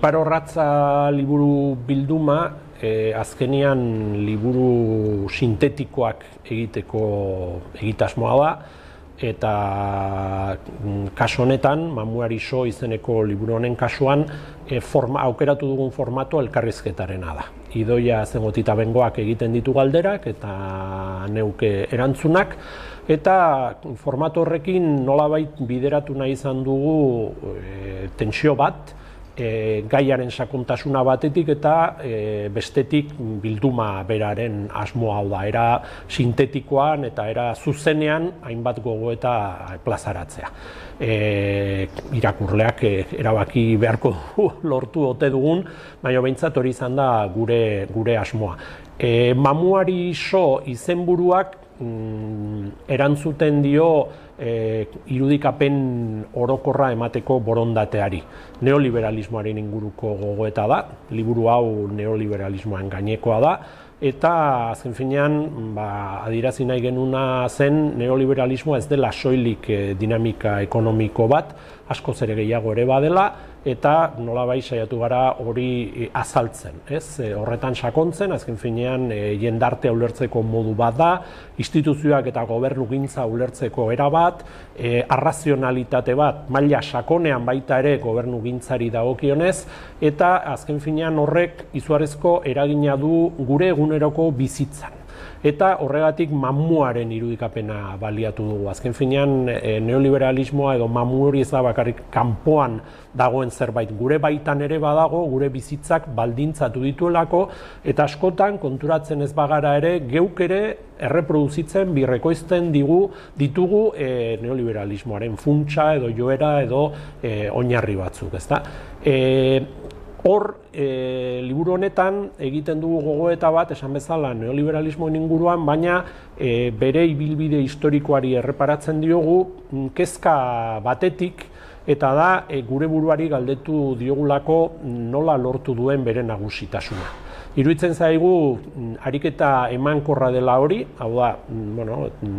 Ipar horratza liburu bilduma, eh, azkenian liburu sintetikoak egiteko egitasmoa da, eta mm, kaso honetan, mamuari so izeneko liburu honen kasuan, eh, forma, aukeratu dugun formatu elkarrizketaren da. Idoia zengotita bengoak egiten ditu galderak eta neuke erantzunak, eta formatu horrekin nolabait bideratu nahi izan dugu eh, tensio bat, e, gaiaren sakuntasuna batetik eta e, bestetik bilduma beraren asmoa hau da, era sintetikoan eta era zuzenean hainbat gogo eta plazaratzea. E, irakurleak e, erabaki beharko lortu ote dugun, baina behintzat hori izan da gure, gure asmoa. E, mamuari iso izenburuak mm, erantzuten dio eh, irudikapen orokorra emateko borondateari. Neoliberalismoaren inguruko gogoeta da, liburu hau neoliberalismoan gainekoa da, eta azken finean ba, adirazi nahi genuna zen neoliberalismoa ez dela soilik e, dinamika ekonomiko bat, asko zere gehiago ere badela, eta nola bai saiatu gara hori e, azaltzen. Ez? E, horretan sakontzen, azken finean jendarte ulertzeko modu bat da, instituzioak eta gobernu ulertzeko era bat, E, arrazionalitate bat, maila sakonean baita ere gobernu gintzari dagokionez, eta azken finean horrek izuarezko eragina du gure eguneroko bizitzan eta horregatik mamuaren irudikapena baliatu dugu. Azken finean eh, neoliberalismoa edo mamu hori ez da bakarrik kanpoan dagoen zerbait. Gure baitan ere badago, gure bizitzak baldintzatu dituelako eta askotan konturatzen ez bagara ere geuk ere erreproduzitzen, birrekoizten digu, ditugu eh, neoliberalismoaren funtsa edo joera edo e, oinarri batzuk, ezta? E, Hor, e, liburu honetan egiten dugu gogoeta bat, esan bezala neoliberalismoen inguruan, baina e, bere ibilbide historikoari erreparatzen diogu, mm, kezka batetik, eta da e, gure buruari galdetu diogulako mm, nola lortu duen bere nagusitasuna. Iruitzen zaigu mm, ariketa emankorra dela hori, hau da, mm, bueno,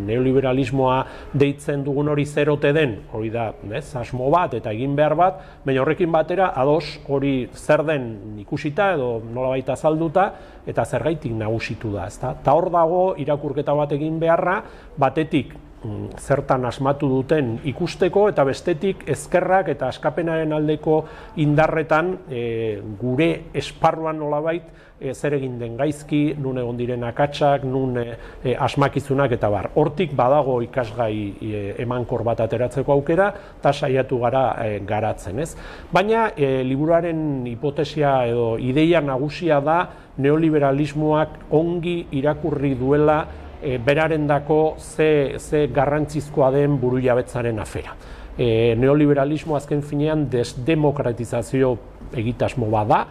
neoliberalismoa deitzen dugun hori zerote den, hori da, bez, asmo bat eta egin behar bat, baina horrekin batera, ados hori zer den ikusita edo nola baita zalduta, eta zergaitik nagusitu da, ezta? Ta hor dago irakurketa bat egin beharra, batetik Mm, zertan asmatu duten ikusteko eta bestetik ezkerrak eta askapenaren aldeko indarretan e, gure esparruan nolabait e, zer egin den gaizki, nun egon diren akatsak, nun e, e, asmakizunak eta bar. Hortik badago ikasgai e, emankor bat ateratzeko aukera eta saiatu gara garatzen, ez? Baina e, liburuaren hipotesia edo ideia nagusia da neoliberalismoak ongi irakurri duela e, beraren dako ze, ze garrantzizkoa den buru jabetzaren afera. E, neoliberalismo azken finean desdemokratizazio egitasmo bada,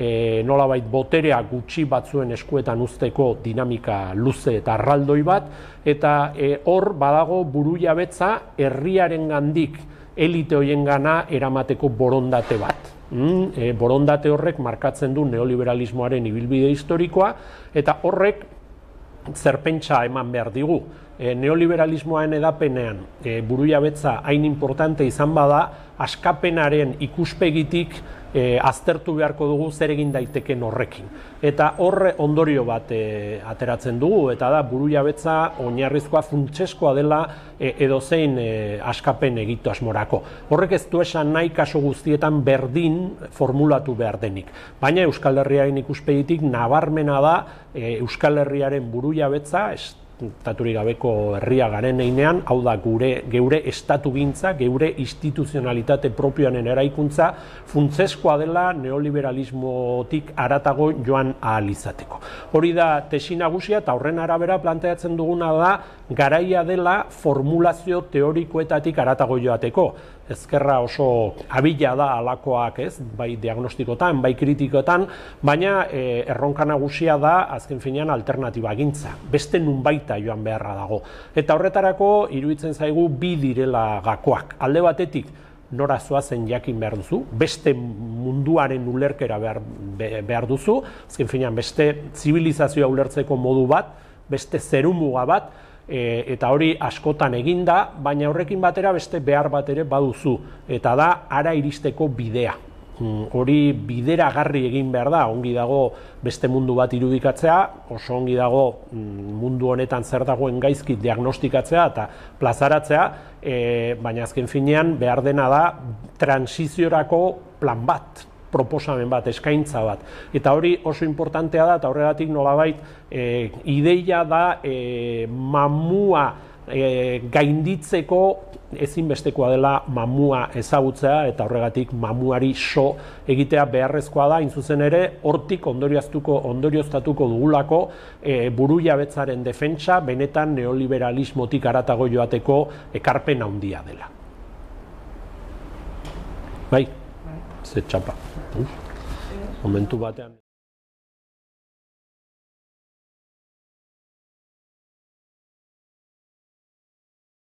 e, nolabait boterea gutxi batzuen eskuetan uzteko dinamika luze eta arraldoi bat, eta e, hor badago buru jabetza herriaren gandik elite hoien gana eramateko borondate bat. Mm, e, borondate horrek markatzen du neoliberalismoaren ibilbide historikoa, eta horrek zerpentsa eman behar digu. Eh, neoliberalismoaren edapenean e, eh, buru hain importante izan bada, askapenaren ikuspegitik eh, aztertu beharko dugu zer egin daiteken horrekin. Eta horre ondorio bat ateratzen dugu, eta da buru jabetza oinarrizkoa funtseskoa dela edozein askapen egitu asmorako. Horrek ez du esan nahi kaso guztietan berdin formulatu behar denik. Baina Euskal Herriaren ikuspegitik nabarmena da Euskal Herriaren buru jabetza, estaturik gabeko herria garen einean, hau da gure geure estatu gintza, geure instituzionalitate propioanen eraikuntza, funtzeskoa dela neoliberalismotik aratago joan ahal izateko. Hori da tesi nagusia eta horren arabera planteatzen duguna da garaia dela formulazio teorikoetatik aratago joateko. Ezkerra oso abila da alakoak, ez? Bai diagnostikotan, bai kritikoetan, baina e, erronka nagusia da azken finean alternatiba gintza. Beste nunbait baita joan beharra dago. Eta horretarako, iruditzen zaigu bi direla gakoak. Alde batetik, nora zen jakin behar duzu, beste munduaren ulerkera behar, duzu, azken finean, beste zibilizazioa ulertzeko modu bat, beste zerumuga bat, e, eta hori askotan eginda, baina horrekin batera beste behar bat ere baduzu, eta da ara iristeko bidea, Mm, hori bideragarri egin behar da, ongi dago beste mundu bat irudikatzea, oso ongi dago mm, mundu honetan zer dagoen gaizki diagnostikatzea eta plazaratzea, e, baina azken finean behar dena da transiziorako plan bat, proposamen bat, eskaintza bat. Eta hori oso importantea da, eta horregatik nolabait e, ideia da e, mamua e, gainditzeko ezinbestekoa dela mamua ezagutzea eta horregatik mamuari so egitea beharrezkoa da inzuzen ere hortik ondorioztuko ondorioztatuko dugulako e, buruia betzaren defentsa benetan neoliberalismotik aratago joateko ekarpen handia dela. Bai, bai. zetxapa. Momentu batean...